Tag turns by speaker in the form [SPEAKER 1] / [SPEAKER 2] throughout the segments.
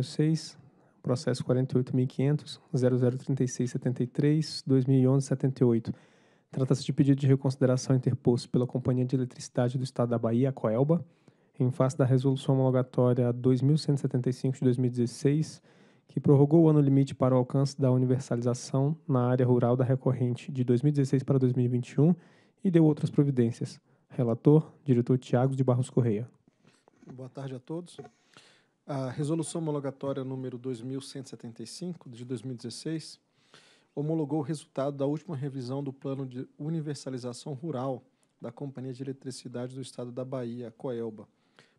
[SPEAKER 1] 06, processo 48.500.0036.73.2011.78. Trata-se de pedido de reconsideração interposto pela Companhia de Eletricidade do Estado da Bahia, a Coelba, em face da Resolução Homologatória 2175 de 2016, que prorrogou o ano limite para o alcance da universalização na área rural da recorrente de 2016 para 2021 e deu outras providências. Relator, diretor Tiago de Barros Correia.
[SPEAKER 2] Boa tarde a todos. A resolução homologatória número 2175 de 2016 homologou o resultado da última revisão do plano de universalização rural da Companhia de Eletricidade do Estado da Bahia, Coelba,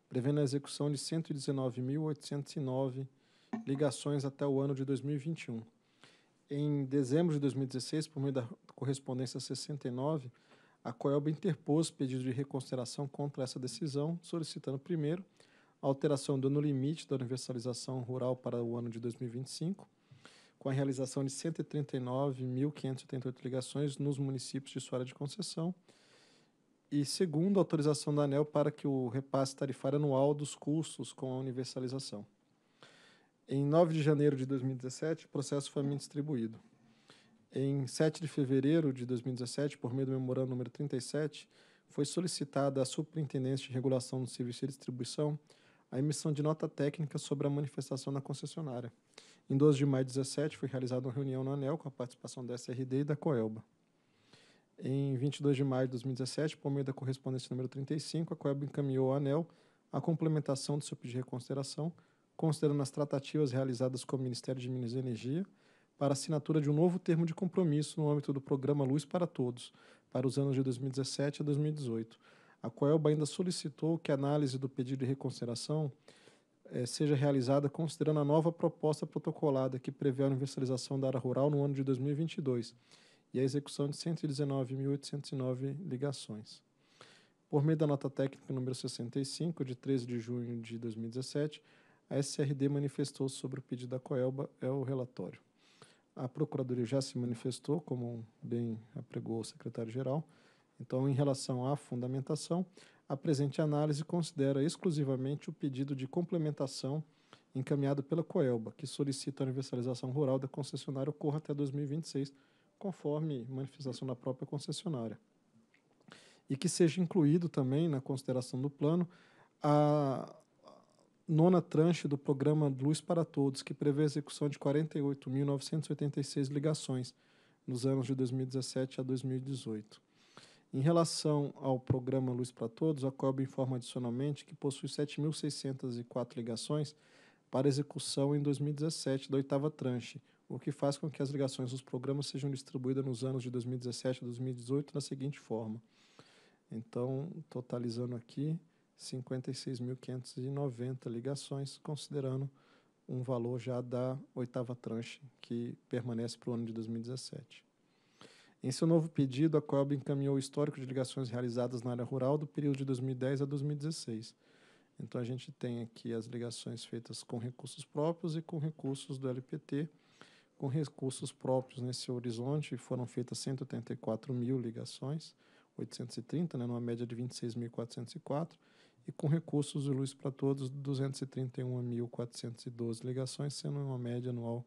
[SPEAKER 2] prevendo a execução de 119.809 ligações até o ano de 2021. Em dezembro de 2016, por meio da correspondência 69, a Coelba interpôs pedido de reconsideração contra essa decisão, solicitando primeiro alteração do no limite da universalização rural para o ano de 2025, com a realização de 139.588 ligações nos municípios de sua área de concessão, e segundo, autorização da ANEL para que o repasse tarifário anual dos custos com a universalização. Em 9 de janeiro de 2017, o processo foi me distribuído. Em 7 de fevereiro de 2017, por meio do memorando número 37, foi solicitada à Superintendência de Regulação do Serviço de Distribuição a emissão de nota técnica sobre a manifestação na concessionária. Em 12 de maio de 2017, foi realizada uma reunião no ANEL com a participação da SRD e da Coelba. Em 22 de maio de 2017, por meio da correspondência número 35, a Coelba encaminhou ao ANEL a complementação do seu pedido de reconsideração, considerando as tratativas realizadas com o Ministério de Minas e Energia para assinatura de um novo termo de compromisso no âmbito do programa Luz para Todos, para os anos de 2017 a 2018, a Coelba ainda solicitou que a análise do pedido de reconsideração eh, seja realizada considerando a nova proposta protocolada que prevê a universalização da área rural no ano de 2022 e a execução de 119.809 ligações. Por meio da nota técnica número 65, de 13 de junho de 2017, a SRD manifestou sobre o pedido da Coelba é o relatório. A Procuradoria já se manifestou, como bem apregou o secretário-geral, então, em relação à fundamentação, a presente análise considera exclusivamente o pedido de complementação encaminhado pela Coelba, que solicita a universalização rural da concessionária ocorra até 2026, conforme manifestação da própria concessionária. E que seja incluído também na consideração do plano a nona tranche do programa Luz para Todos, que prevê a execução de 48.986 ligações nos anos de 2017 a 2018. Em relação ao programa Luz para Todos, a COB informa adicionalmente que possui 7.604 ligações para execução em 2017 da oitava tranche, o que faz com que as ligações dos programas sejam distribuídas nos anos de 2017 e 2018 da seguinte forma. Então, totalizando aqui 56.590 ligações, considerando um valor já da oitava tranche, que permanece para o ano de 2017. Em seu novo pedido, a COB encaminhou o histórico de ligações realizadas na área rural do período de 2010 a 2016. Então, a gente tem aqui as ligações feitas com recursos próprios e com recursos do LPT. Com recursos próprios nesse horizonte, foram feitas 184 mil ligações, 830, né, numa média de 26.404, e com recursos do Luz para Todos, 231.412 ligações, sendo uma média anual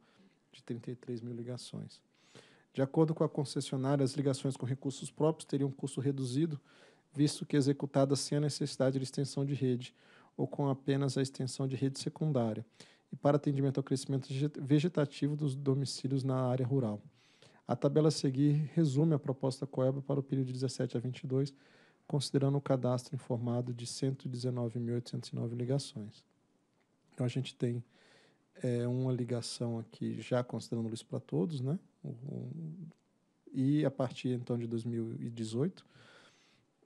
[SPEAKER 2] de 33 mil ligações. De acordo com a concessionária, as ligações com recursos próprios teriam um custo reduzido, visto que executadas sem a necessidade de extensão de rede ou com apenas a extensão de rede secundária, e para atendimento ao crescimento vegetativo dos domicílios na área rural. A tabela a seguir resume a proposta Coeba para o período de 17 a 22, considerando o cadastro informado de 119.809 ligações. Então, a gente tem é, uma ligação aqui, já considerando luz para todos, né? E a partir então de 2018,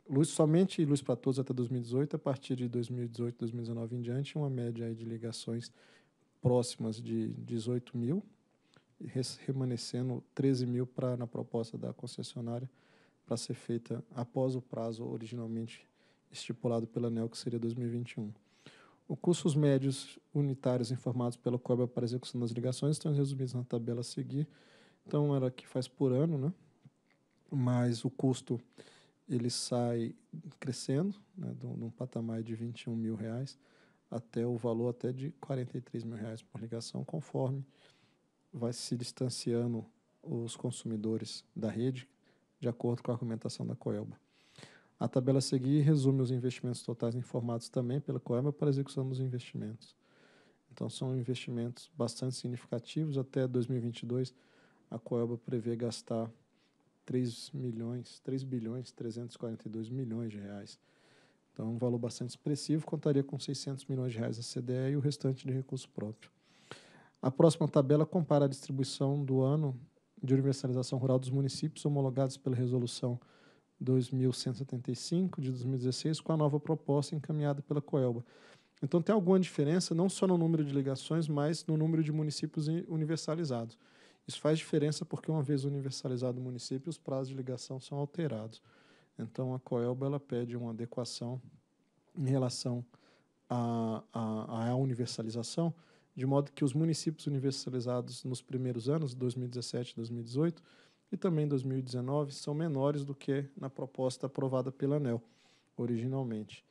[SPEAKER 2] luz somente luz para todos até 2018, a partir de 2018, 2019 em diante, uma média de ligações próximas de 18 mil, remanescendo 13 mil para na proposta da concessionária para ser feita após o prazo originalmente estipulado pela ANEL, que seria 2021. Os custos médios unitários informados pela COBRA para execução das ligações estão resumidos na tabela a seguir, então era que faz por ano, né? Mas o custo ele sai crescendo, né, de um patamar de 21 mil reais até o valor até de 43 mil reais por ligação, conforme vai se distanciando os consumidores da rede, de acordo com a argumentação da Coelba. A tabela a seguir resume os investimentos totais informados também pela Coelba para execução dos investimentos. Então, são investimentos bastante significativos. Até 2022, a Coelba prevê gastar 3 milhões, 3 bilhões 342 milhões de reais. Então, é um valor bastante expressivo, contaria com 600 milhões de reais da CDE e o restante de recurso próprio. A próxima tabela compara a distribuição do ano de universalização rural dos municípios homologados pela resolução 2175 de 2016 com a nova proposta encaminhada pela Coelba. Então tem alguma diferença não só no número de ligações, mas no número de municípios universalizados. Isso faz diferença porque, uma vez universalizado o município, os prazos de ligação são alterados. Então, a Coelba ela pede uma adequação em relação à, à, à universalização, de modo que os municípios universalizados nos primeiros anos, 2017 e 2018, e também 2019, são menores do que na proposta aprovada pela ANEL originalmente.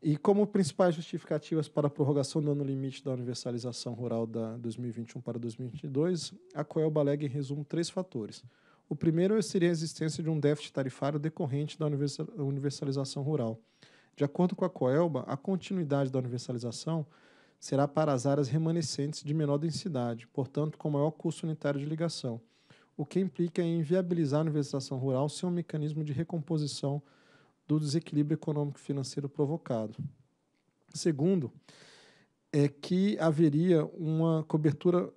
[SPEAKER 2] E como principais justificativas para a prorrogação do ano limite da universalização rural da 2021 para 2022, a Coelba alega em resumo três fatores. O primeiro seria a existência de um déficit tarifário decorrente da universalização rural. De acordo com a Coelba, a continuidade da universalização será para as áreas remanescentes de menor densidade, portanto, com maior custo unitário de ligação, o que implica em viabilizar a universalização rural sem um mecanismo de recomposição do desequilíbrio econômico financeiro provocado. Segundo, é que haveria uma cobertura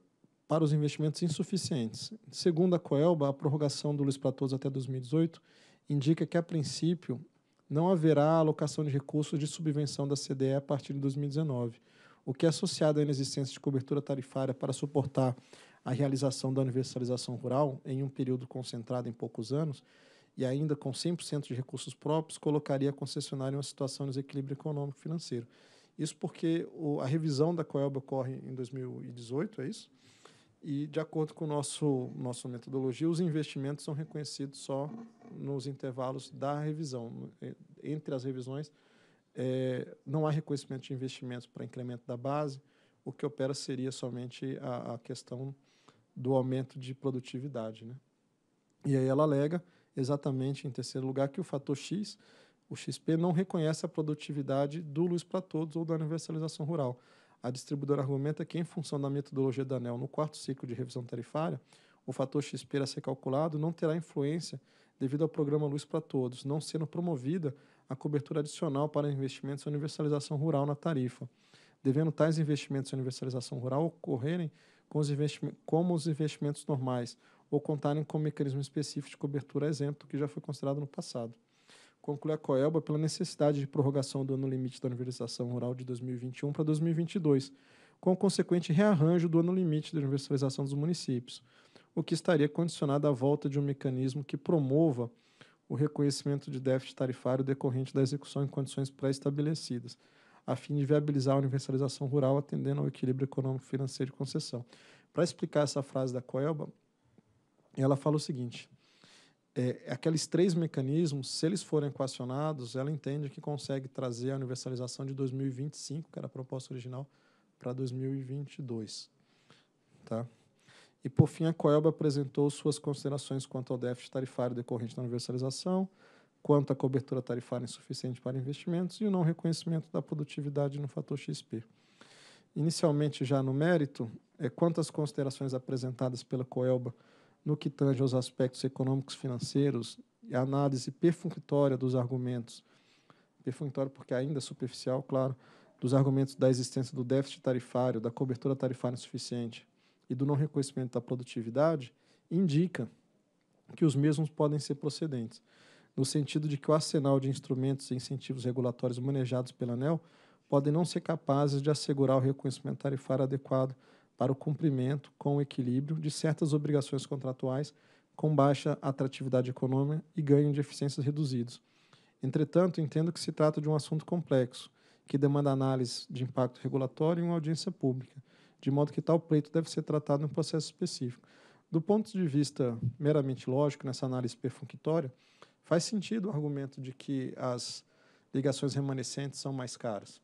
[SPEAKER 2] para os investimentos insuficientes. Segundo a Coelba, a prorrogação do Luiz para Todos até 2018 indica que, a princípio, não haverá alocação de recursos de subvenção da CDE a partir de 2019, o que, é associado à inexistência de cobertura tarifária para suportar a realização da universalização rural em um período concentrado em poucos anos, e ainda com 100% de recursos próprios, colocaria a concessionária em uma situação de desequilíbrio econômico e financeiro. Isso porque o, a revisão da Coelba ocorre em 2018, é isso? E, de acordo com o nosso nossa metodologia, os investimentos são reconhecidos só nos intervalos da revisão. Entre as revisões, é, não há reconhecimento de investimentos para incremento da base, o que opera seria somente a, a questão do aumento de produtividade. Né? E aí ela alega exatamente em terceiro lugar que o fator X, o XP, não reconhece a produtividade do Luz para Todos ou da universalização rural. A distribuidora argumenta que, em função da metodologia da ANEL no quarto ciclo de revisão tarifária, o fator XP a ser calculado não terá influência devido ao programa Luz para Todos, não sendo promovida a cobertura adicional para investimentos em universalização rural na tarifa, devendo tais investimentos em universalização rural ocorrerem com os como os investimentos normais, ou contarem com um mecanismo específico de cobertura isento, que já foi considerado no passado. Conclui a COELBA pela necessidade de prorrogação do ano limite da universalização rural de 2021 para 2022, com o consequente rearranjo do ano limite da universalização dos municípios, o que estaria condicionado à volta de um mecanismo que promova o reconhecimento de déficit tarifário decorrente da execução em condições pré-estabelecidas, a fim de viabilizar a universalização rural atendendo ao equilíbrio econômico-financeiro de concessão. Para explicar essa frase da Coelba, ela fala o seguinte: é, aqueles três mecanismos, se eles forem equacionados, ela entende que consegue trazer a universalização de 2025, que era a proposta original, para 2022. Tá? E, por fim, a Coelba apresentou suas considerações quanto ao déficit tarifário decorrente da universalização, quanto à cobertura tarifária insuficiente para investimentos e o não reconhecimento da produtividade no fator XP. Inicialmente, já no mérito, é, quanto às considerações apresentadas pela Coelba no que tange aos aspectos econômicos financeiros e análise perfunctória dos argumentos, perfunctória porque ainda é superficial, claro, dos argumentos da existência do déficit tarifário, da cobertura tarifária insuficiente e do não reconhecimento da produtividade, indica que os mesmos podem ser procedentes, no sentido de que o arsenal de instrumentos e incentivos regulatórios manejados pela ANEL podem não ser capazes de assegurar o reconhecimento tarifário adequado para o cumprimento com equilíbrio de certas obrigações contratuais com baixa atratividade econômica e ganho de eficiências reduzidos. Entretanto, entendo que se trata de um assunto complexo, que demanda análise de impacto regulatório e uma audiência pública, de modo que tal pleito deve ser tratado em um processo específico. Do ponto de vista meramente lógico, nessa análise perfunctória, faz sentido o argumento de que as ligações remanescentes são mais caras.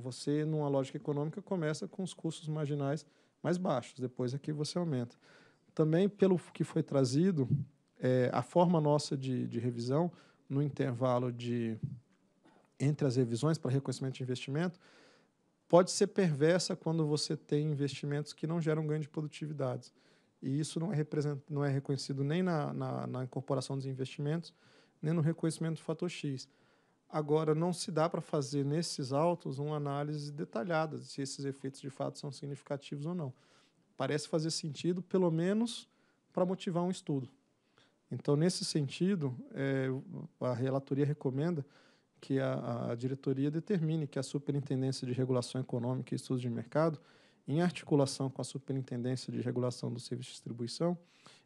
[SPEAKER 2] Você, numa lógica econômica, começa com os custos marginais mais baixos, depois aqui é você aumenta. Também, pelo que foi trazido, é, a forma nossa de, de revisão, no intervalo de entre as revisões para reconhecimento de investimento, pode ser perversa quando você tem investimentos que não geram ganho de produtividades. E isso não é, não é reconhecido nem na, na, na incorporação dos investimentos, nem no reconhecimento do fator X. Agora, não se dá para fazer nesses autos uma análise detalhada de se esses efeitos de fato são significativos ou não. Parece fazer sentido, pelo menos, para motivar um estudo. Então, nesse sentido, é, a relatoria recomenda que a, a, diretoria determine que a Superintendência de Regulação Econômica e Estudos de Mercado, em articulação com a Superintendência de Regulação do Serviço de Distribuição,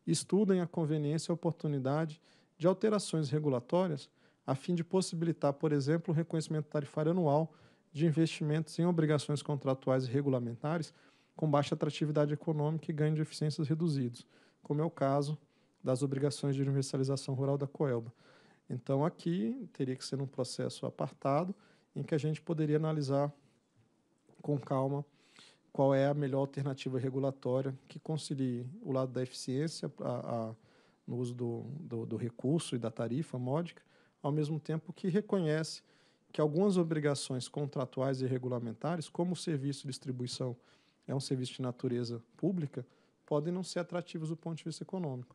[SPEAKER 2] estudem a conveniência e a oportunidade de alterações regulatórias a fim de possibilitar, por exemplo, o reconhecimento tarifário anual de investimentos em obrigações contratuais e regulamentares com baixa atratividade econômica e ganho de eficiências reduzidos, como é o caso das obrigações de universalização rural da Coelba. Então, aqui teria que ser um processo apartado em que a gente poderia analisar com calma qual é a melhor alternativa regulatória que concilie o lado da eficiência a, a, no uso do, do, do recurso e da tarifa módica ao mesmo tempo que reconhece que algumas obrigações contratuais e regulamentares, como o serviço de distribuição é um serviço de natureza pública, podem não ser atrativos do ponto de vista econômico.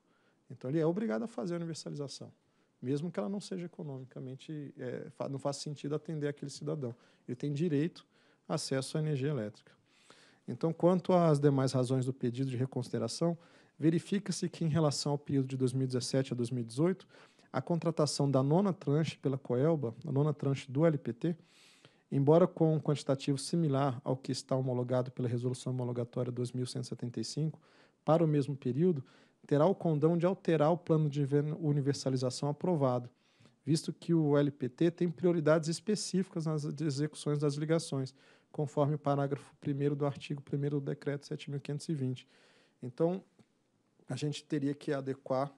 [SPEAKER 2] Então, ele é obrigado a fazer a universalização, mesmo que ela não seja economicamente, é, não faça sentido atender aquele cidadão. Ele tem direito a acesso à energia elétrica. Então, quanto às demais razões do pedido de reconsideração, verifica-se que, em relação ao período de 2017 a 2018, a contratação da nona tranche pela Coelba, a nona tranche do LPT, embora com um quantitativo similar ao que está homologado pela Resolução Homologatória 2175, para o mesmo período, terá o condão de alterar o plano de universalização aprovado, visto que o LPT tem prioridades específicas nas execuções das ligações, conforme o parágrafo 1 do artigo 1 do Decreto 7.520. Então, a gente teria que adequar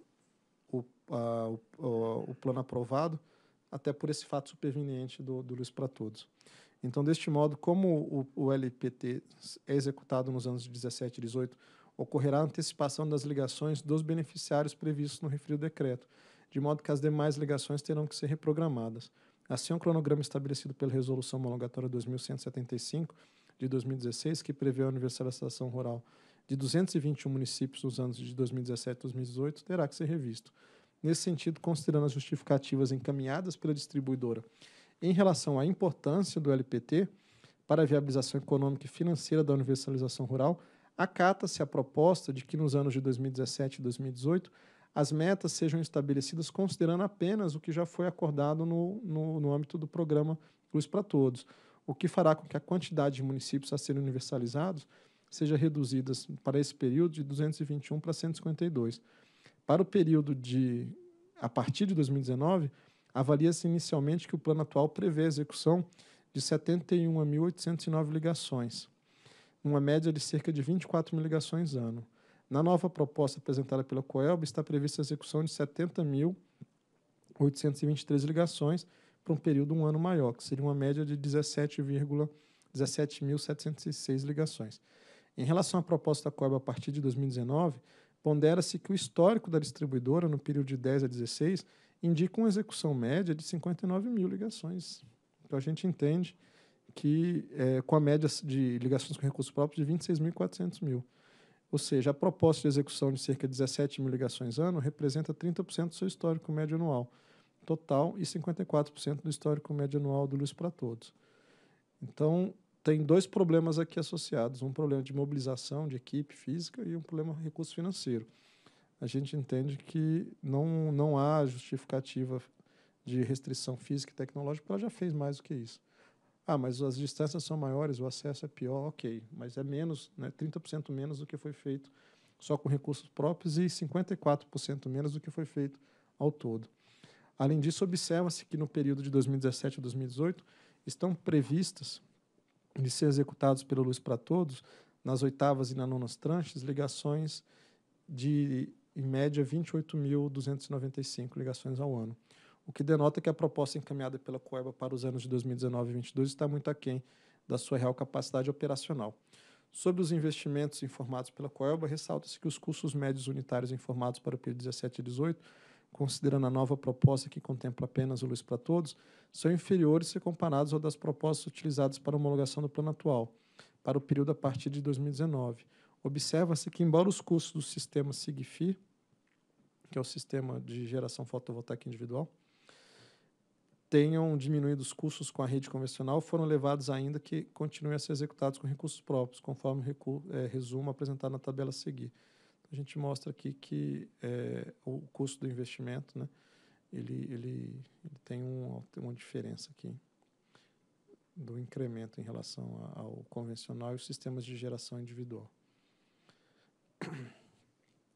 [SPEAKER 2] a, o, o, plano aprovado, até por esse fato superveniente do, do Luz para Todos. Então, deste modo, como o, o LPT é executado nos anos de 17 e 18, ocorrerá a antecipação das ligações dos beneficiários previstos no referido decreto, de modo que as demais ligações terão que ser reprogramadas. Assim, o é cronograma estabelecido pela Resolução Homologatória 2175 de 2016, que prevê a universalização rural de 221 municípios nos anos de 2017 e 2018, terá que ser revisto. Nesse sentido, considerando as justificativas encaminhadas pela distribuidora em relação à importância do LPT para a viabilização econômica e financeira da universalização rural, acata-se a proposta de que nos anos de 2017 e 2018 as metas sejam estabelecidas considerando apenas o que já foi acordado no, no, no âmbito do programa Luz para Todos, o que fará com que a quantidade de municípios a serem universalizados seja reduzida para esse período de 221 para 152. Para o período de a partir de 2019, avalia-se inicialmente que o plano atual prevê a execução de 71.809 ligações, uma média de cerca de 24 mil ligações ano. Na nova proposta apresentada pela Coelb está prevista a execução de 70.823 ligações para um período um ano maior, que seria uma média de 17,17.706 ligações. Em relação à proposta da Coelb a partir de 2019, Pondera-se que o histórico da distribuidora, no período de 10 a 16, indica uma execução média de 59 mil ligações. Então, a gente entende que é, com a média de ligações com recursos próprios de 26.400 mil. Ou seja, a proposta de execução de cerca de 17 mil ligações ano representa 30% do seu histórico médio anual total e 54% do histórico médio anual do Luz para Todos. Então, tem dois problemas aqui associados: um problema de mobilização de equipe física e um problema de recurso financeiro. A gente entende que não, não há justificativa de restrição física e tecnológica, porque ela já fez mais do que isso. Ah, mas as distâncias são maiores, o acesso é pior, ok, mas é menos, né, 30% menos do que foi feito só com recursos próprios e 54% menos do que foi feito ao todo. Além disso, observa-se que no período de 2017 a 2018 estão previstas de ser executados pela Luz para Todos, nas oitavas e na nonas tranches, ligações de, em média, 28.295 ligações ao ano, o que denota que a proposta encaminhada pela COEBA para os anos de 2019 e 2022 está muito aquém da sua real capacidade operacional. Sobre os investimentos informados pela COELBA, ressalta-se que os custos médios unitários informados para o período 17 e 18 considerando a nova proposta que contempla apenas o luz para todos, são inferiores se comparados ao das propostas utilizadas para a homologação do plano atual, para o período a partir de 2019. Observa-se que, embora os custos do sistema SIGFI, que é o sistema de geração fotovoltaica individual, tenham diminuído os custos com a rede convencional, foram levados ainda que continuem a ser executados com recursos próprios, conforme o eh, resumo apresentado na tabela a seguir a gente mostra aqui que é, o custo do investimento, né, ele, ele, ele tem, um, tem uma diferença aqui do incremento em relação ao convencional e os sistemas de geração individual.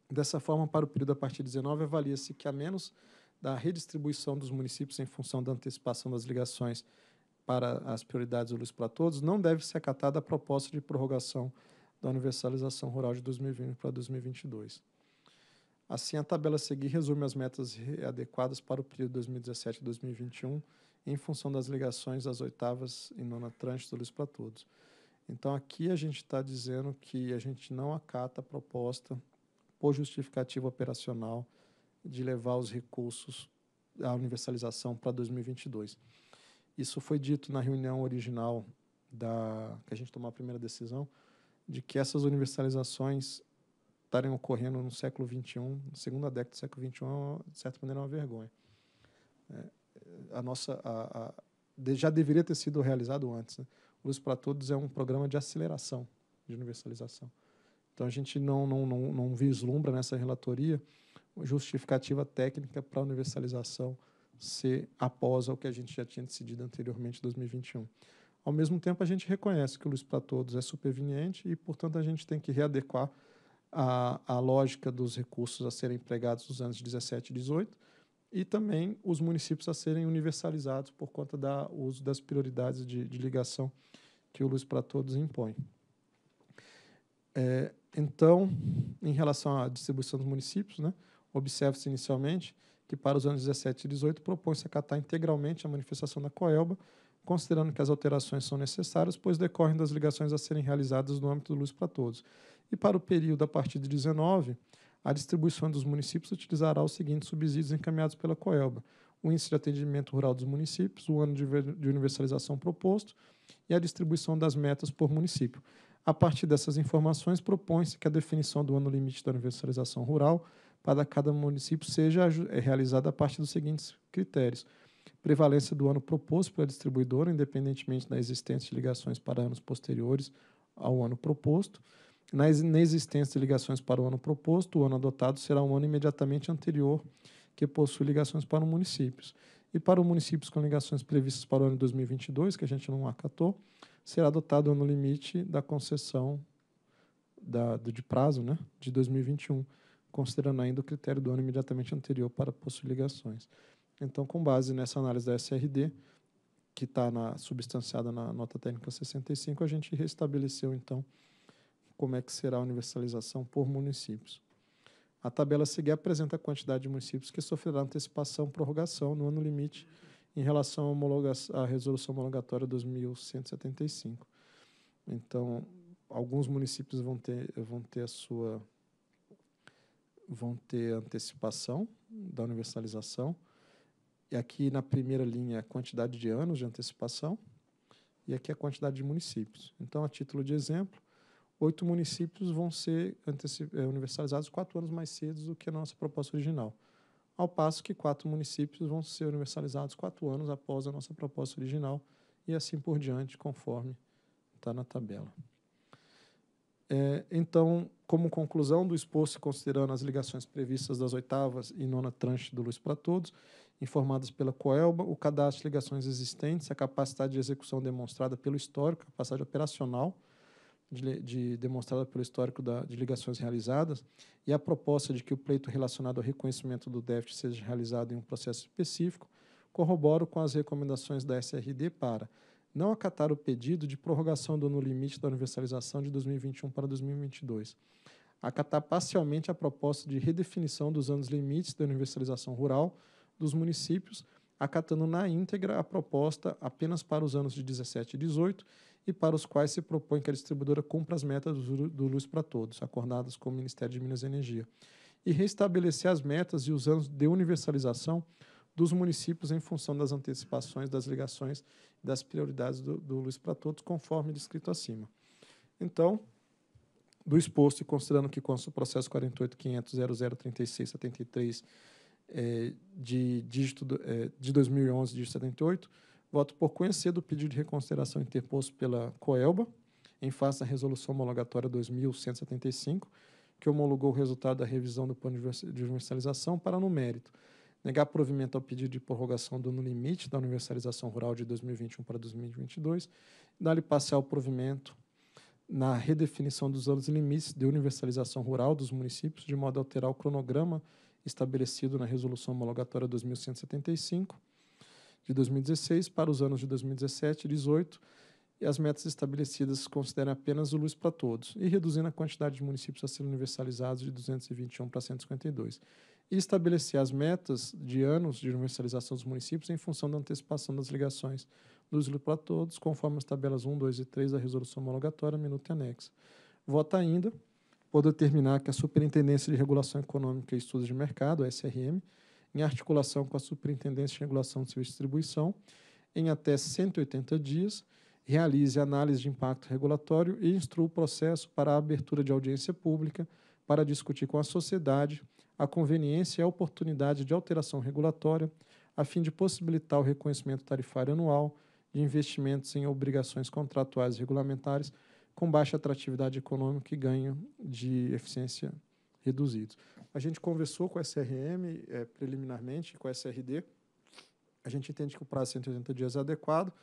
[SPEAKER 2] Dessa forma, para o período a partir de 19, avalia-se que, a menos da redistribuição dos municípios em função da antecipação das ligações para as prioridades do Luz para Todos, não deve ser acatada a proposta de prorrogação da universalização rural de 2020 para 2022. Assim, a tabela a seguir resume as metas adequadas para o período 2017 2021 em função das ligações das oitavas e nona tranche do Luz para Todos. Então, aqui a gente está dizendo que a gente não acata a proposta por justificativa operacional de levar os recursos à universalização para 2022. Isso foi dito na reunião original da que a gente tomou a primeira decisão, de que essas universalizações estarem ocorrendo no século XXI, na segunda década do século XXI, é de certa maneira, é uma vergonha. É, a nossa, a, a, já deveria ter sido realizado antes. Né? Luz para Todos é um programa de aceleração, de universalização. Então, a gente não, não, não, não vislumbra nessa relatoria justificativa técnica para a universalização ser após o que a gente já tinha decidido anteriormente, em 2021. Ao mesmo tempo, a gente reconhece que o Luz para Todos é superveniente e, portanto, a gente tem que readequar a, a lógica dos recursos a serem empregados nos anos 17 e 18 e também os municípios a serem universalizados por conta do uso das prioridades de, de, ligação que o Luz para Todos impõe. É, então, em relação à distribuição dos municípios, né, observa-se inicialmente que para os anos 17 e 18 propõe-se acatar integralmente a manifestação da Coelba, considerando que as alterações são necessárias, pois decorrem das ligações a serem realizadas no âmbito do Luz para Todos. E para o período a partir de 19, a distribuição dos municípios utilizará os seguintes subsídios encaminhados pela COELBA: o índice de atendimento rural dos municípios, o ano de universalização proposto e a distribuição das metas por município. A partir dessas informações, propõe-se que a definição do ano limite da universalização rural para cada município seja é, realizada a partir dos seguintes critérios: prevalência do ano proposto pela distribuidora, independentemente da existência de ligações para anos posteriores ao ano proposto. Na inexistência de ligações para o ano proposto, o ano adotado será um ano imediatamente anterior que possui ligações para os municípios. E para os municípios com ligações previstas para o ano 2022, que a gente não acatou, será adotado o ano limite da concessão da, de prazo né, de 2021, considerando ainda o critério do ano imediatamente anterior para possuir ligações. Então, com base nessa análise da SRD, que está substanciada na nota técnica 65, a gente restabeleceu, então, como é que será a universalização por municípios. A tabela seguinte apresenta a quantidade de municípios que sofrerá antecipação prorrogação no ano limite em relação à, resolução homologatória 2175. Então, alguns municípios vão ter, vão ter a sua vão ter antecipação da universalização, e aqui na primeira linha, é a quantidade de anos de antecipação, e aqui é a quantidade de municípios. Então, a título de exemplo, oito municípios vão ser eh, universalizados quatro anos mais cedo do que a nossa proposta original, ao passo que quatro municípios vão ser universalizados quatro anos após a nossa proposta original, e assim por diante, conforme está na tabela. É, então, como conclusão do exposto, considerando as ligações previstas das oitavas e nona tranche do Luz para Todos, informadas pela Coelba, o cadastro de ligações existentes, a capacidade de execução demonstrada pelo histórico, a capacidade operacional de, de, demonstrada pelo histórico da, de ligações realizadas, e a proposta de que o pleito relacionado ao reconhecimento do déficit seja realizado em um processo específico, corroboro com as recomendações da SRD para não acatar o pedido de prorrogação do no limite da universalização de 2021 para 2022, acatar parcialmente a proposta de redefinição dos anos limites da universalização rural, dos municípios, acatando na íntegra a proposta apenas para os anos de 17 e 18 e para os quais se propõe que a distribuidora cumpra as metas do Luz para Todos, acordadas com o Ministério de Minas e Energia, e restabelecer as metas e os anos de universalização dos municípios em função das antecipações, das ligações e das prioridades do, do Luz para Todos, conforme descrito acima. Então, do exposto e considerando que consta o processo 48.500.0036.73 é, de dígito do, é, de 2011, dígito 78, voto por conhecer do pedido de reconsideração interposto pela Coelba, em face à resolução homologatória 2175, que homologou o resultado da revisão do plano de universalização para no mérito. Negar provimento ao pedido de prorrogação do no limite da universalização rural de 2021 para 2022, dar-lhe parcial provimento na redefinição dos anos e limites de universalização rural dos municípios, de modo a alterar o cronograma estabelecido na Resolução Homologatória 2175 de 2016 para os anos de 2017 e 2018 e as metas estabelecidas consideram apenas o Luz para Todos e reduzindo a quantidade de municípios a serem universalizados de 221 para 152 e estabelecer as metas de anos de universalização dos municípios em função da antecipação das ligações Luz para Todos, conforme as tabelas 1, 2 e 3 da Resolução Homologatória, minuto e anexo. Vota ainda por determinar que a Superintendência de Regulação Econômica e Estudos de Mercado, SRM, em articulação com a Superintendência de Regulação de Serviço de Distribuição, em até 180 dias, realize análise de impacto regulatório e instrua o processo para a abertura de audiência pública para discutir com a sociedade a conveniência e a oportunidade de alteração regulatória a fim de possibilitar o reconhecimento tarifário anual de investimentos em obrigações contratuais e regulamentares com baixa atratividade econômica e ganho de eficiência reduzidos. A gente conversou com a SRM é, eh, preliminarmente, com a SRD. A gente entende que o prazo de 180 dias é adequado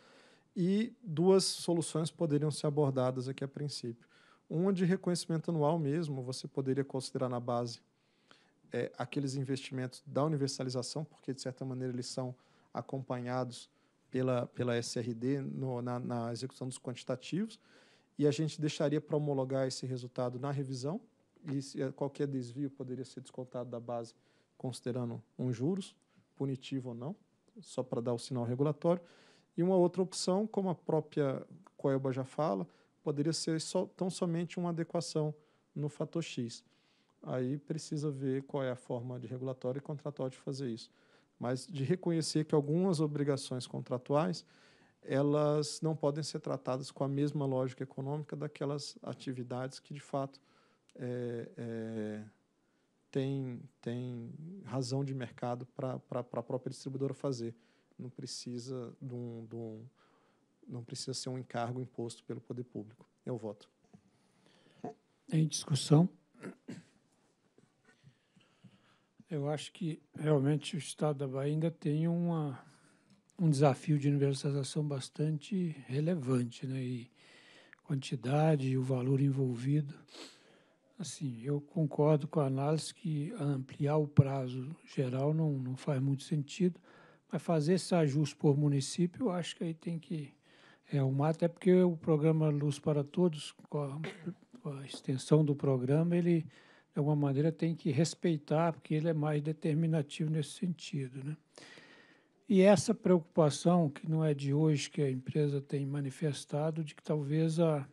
[SPEAKER 2] e duas soluções poderiam ser abordadas aqui a princípio. Uma de reconhecimento anual mesmo, você poderia considerar na base é, aqueles investimentos da universalização, porque de certa maneira eles são acompanhados pela, pela SRD no, na, na execução dos quantitativos e a gente deixaria para homologar esse resultado na revisão, e eh, qualquer desvio poderia ser descontado da base, considerando um juros, punitivo ou não, só para dar o sinal regulatório. E uma outra opção, como a própria Coelba já fala, poderia ser só, tão somente uma adequação no fator X. Aí precisa ver qual é a forma de regulatório e contratual de fazer isso. Mas de reconhecer que algumas obrigações contratuais elas não podem ser tratadas com a mesma lógica econômica daquelas atividades que, de fato, é, é, tem, tem razão de mercado para a própria distribuidora fazer. Não precisa, de um, de um, não precisa ser um encargo imposto pelo poder público. Eu voto.
[SPEAKER 1] Em discussão? Eu acho que realmente o Estado da Bahia ainda tem uma um desafio de universalização bastante relevante, né? E quantidade e o valor envolvido. Assim, eu concordo com a análise que ampliar o prazo geral não, não faz muito sentido, mas fazer esse ajuste por município, eu acho que aí tem que arrumar, é até porque o programa Luz para Todos, com a, com a extensão do programa, ele, de alguma maneira, tem que respeitar, porque ele é mais determinativo nesse sentido, né? E essa preocupação, que não é de hoje que a empresa tem manifestado, de que talvez a,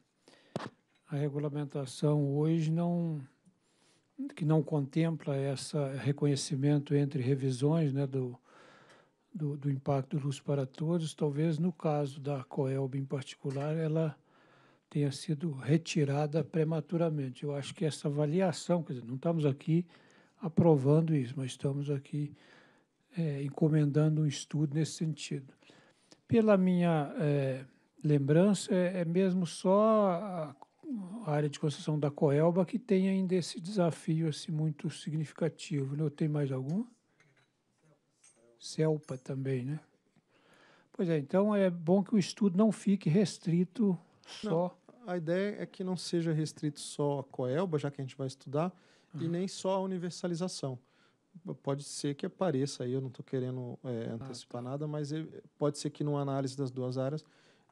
[SPEAKER 1] a regulamentação hoje não que não contempla esse reconhecimento entre revisões né, do, do, do impacto luz para todos, talvez no caso da Coelb em particular, ela tenha sido retirada prematuramente. Eu acho que essa avaliação, quer dizer, não estamos aqui aprovando isso, mas estamos aqui é, encomendando um estudo nesse sentido. Pela minha é, lembrança, é, é, mesmo só a área de construção da Coelba que tem ainda esse desafio assim, muito significativo. Não né? tem mais algum? Celpa também, né? Pois é, então é bom que o estudo não fique restrito só. Não, a ideia é que não seja
[SPEAKER 2] restrito só a Coelba, já que a gente vai estudar, uhum. e nem só a universalização pode ser que apareça aí, eu não estou querendo é, antecipar ah, tá. nada, mas pode ser que numa análise das duas áreas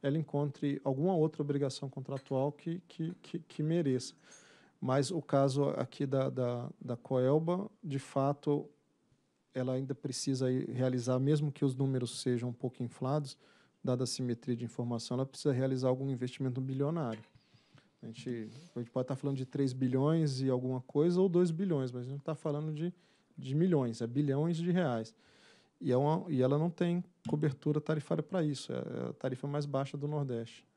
[SPEAKER 2] ela encontre alguma outra obrigação contratual que, que, que, que mereça. Mas o caso aqui da, da, da Coelba, de fato, ela ainda precisa realizar, mesmo que os números sejam um pouco inflados, dada a simetria de informação, ela precisa realizar algum investimento bilionário. A gente, a gente pode estar falando de 3 bilhões e alguma coisa, ou 2 bilhões, mas a gente está falando de de milhões, é bilhões de reais. E, é uma, e ela não tem cobertura tarifária para isso, é, é a tarifa mais baixa do Nordeste.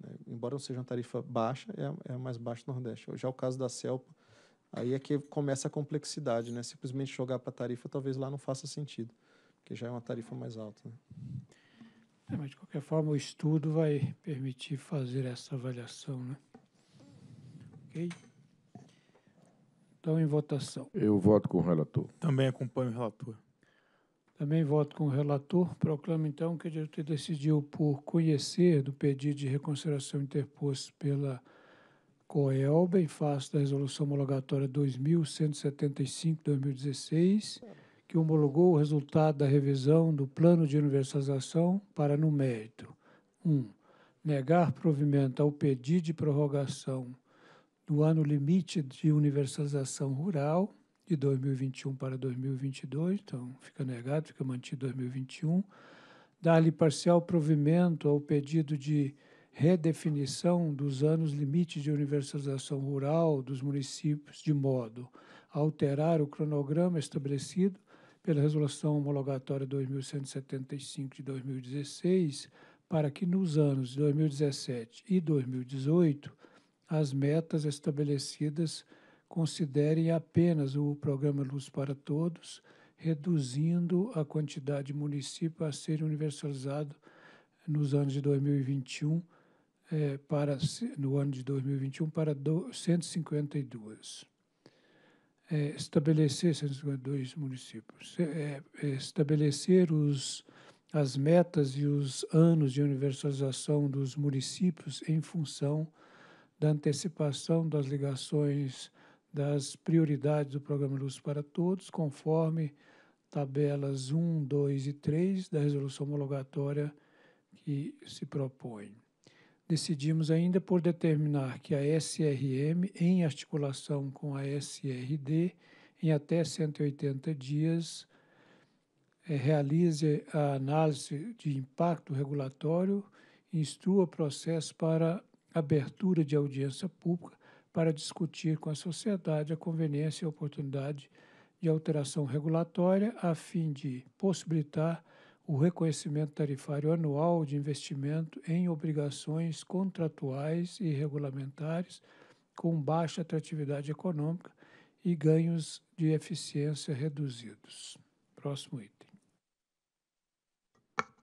[SPEAKER 2] Né? Embora não seja uma tarifa baixa, é a, é a mais baixa do Nordeste. Já o caso da CELPA, aí é que começa a complexidade, né? Simplesmente jogar para a tarifa talvez lá não faça sentido, porque já é uma tarifa mais alta. Né?
[SPEAKER 1] É, mas, de qualquer forma, o estudo vai permitir fazer essa avaliação, né? Ok? Então, em votação. Eu voto com o relator. Também acompanho o relator. Também voto com o relator. Proclamo, então, que a diretoria decidiu por conhecer do pedido de reconsideração interposto pela COELBA em face da resolução homologatória 2175-2016, que homologou o resultado da revisão do plano de universalização para no mérito. 1. Um, negar provimento ao pedido de prorrogação no ano limite de universalização rural, de 2021 para 2022, então fica negado, fica mantido 2021, dar-lhe parcial provimento ao pedido de redefinição dos anos limite de universalização rural dos municípios, de modo a alterar o cronograma estabelecido pela Resolução Homologatória 2175 de 2016, para que nos anos 2017 e 2018 as metas estabelecidas considerem apenas o programa Luz para Todos, reduzindo a quantidade de municípios a ser universalizado nos anos de 2021 é, para no ano de 2021 para do, 152 é, estabelecer 152 municípios é, é, é, estabelecer os as metas e os anos de universalização dos municípios em função da antecipação das ligações das prioridades do programa Luz para Todos, conforme tabelas 1, 2 e 3 da resolução homologatória que se propõe. Decidimos ainda por determinar que a SRM, em articulação com a SRD, em até 180 dias, é, realize a análise de impacto regulatório, e instrua processo para abertura de audiência pública para discutir com a sociedade a conveniência e a oportunidade de alteração regulatória a fim de possibilitar o reconhecimento tarifário anual de investimento em obrigações contratuais e regulamentares com baixa atratividade econômica e ganhos de eficiência reduzidos. Próximo item.